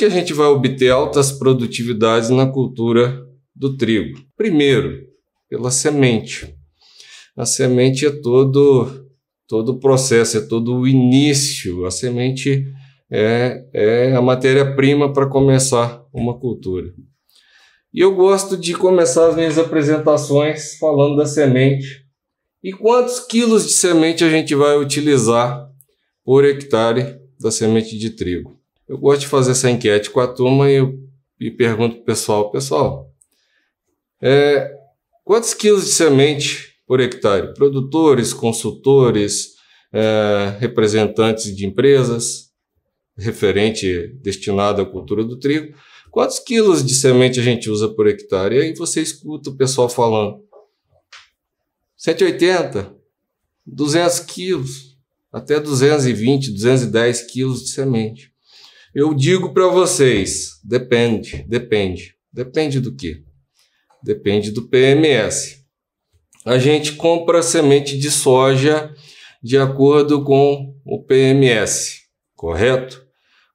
que a gente vai obter altas produtividades na cultura do trigo? Primeiro, pela semente. A semente é todo todo o processo, é todo o início. A semente é, é a matéria-prima para começar uma cultura. E eu gosto de começar as minhas apresentações falando da semente. E quantos quilos de semente a gente vai utilizar por hectare da semente de trigo? Eu gosto de fazer essa enquete com a turma e, eu, e pergunto pro pessoal, pessoal, é, quantos quilos de semente por hectare? Produtores, consultores, é, representantes de empresas, referente destinado à cultura do trigo. Quantos quilos de semente a gente usa por hectare? E aí você escuta o pessoal falando 180, 200 quilos, até 220, 210 quilos de semente. Eu digo para vocês, depende, depende. Depende do que? Depende do PMS. A gente compra semente de soja de acordo com o PMS, correto?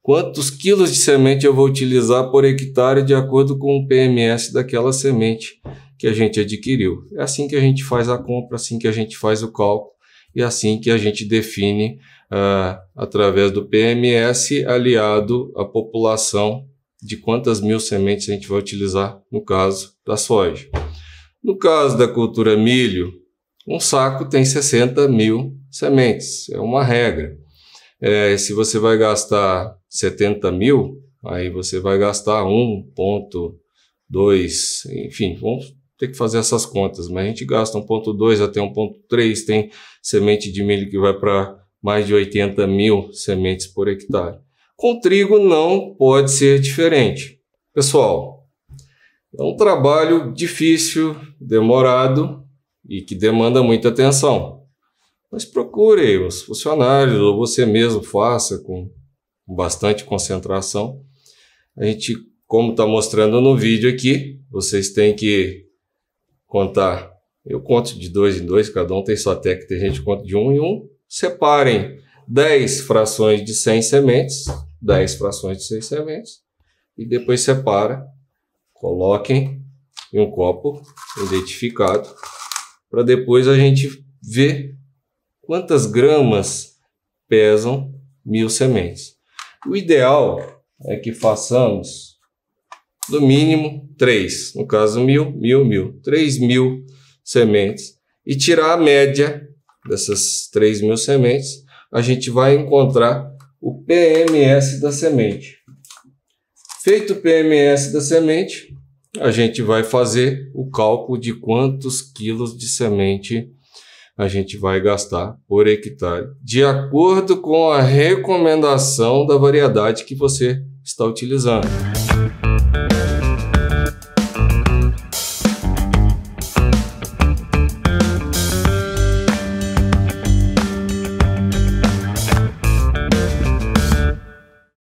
Quantos quilos de semente eu vou utilizar por hectare de acordo com o PMS daquela semente que a gente adquiriu? É assim que a gente faz a compra, assim que a gente faz o cálculo e assim que a gente define através do PMS, aliado à população de quantas mil sementes a gente vai utilizar no caso da soja. No caso da cultura milho, um saco tem 60 mil sementes, é uma regra. É, se você vai gastar 70 mil, aí você vai gastar 1,2, enfim, vamos ter que fazer essas contas, mas a gente gasta 1,2 até 1,3, tem semente de milho que vai para mais de 80 mil sementes por hectare. Com trigo não pode ser diferente. Pessoal, é um trabalho difícil, demorado e que demanda muita atenção. Mas procure os funcionários ou você mesmo faça com bastante concentração. A gente, como está mostrando no vídeo aqui, vocês têm que contar. Eu conto de dois em dois, cada um tem sua técnica, tem gente que conta de um em um, separem 10 frações de 100 sementes, 10 frações de 100 sementes, e depois separa, coloquem em um copo identificado, para depois a gente ver quantas gramas pesam mil sementes. O ideal é que façamos no mínimo 3, no caso mil, mil, mil, 3 mil sementes, e tirar a média dessas 3 mil sementes, a gente vai encontrar o PMS da semente. Feito o PMS da semente, a gente vai fazer o cálculo de quantos quilos de semente a gente vai gastar por hectare, de acordo com a recomendação da variedade que você está utilizando.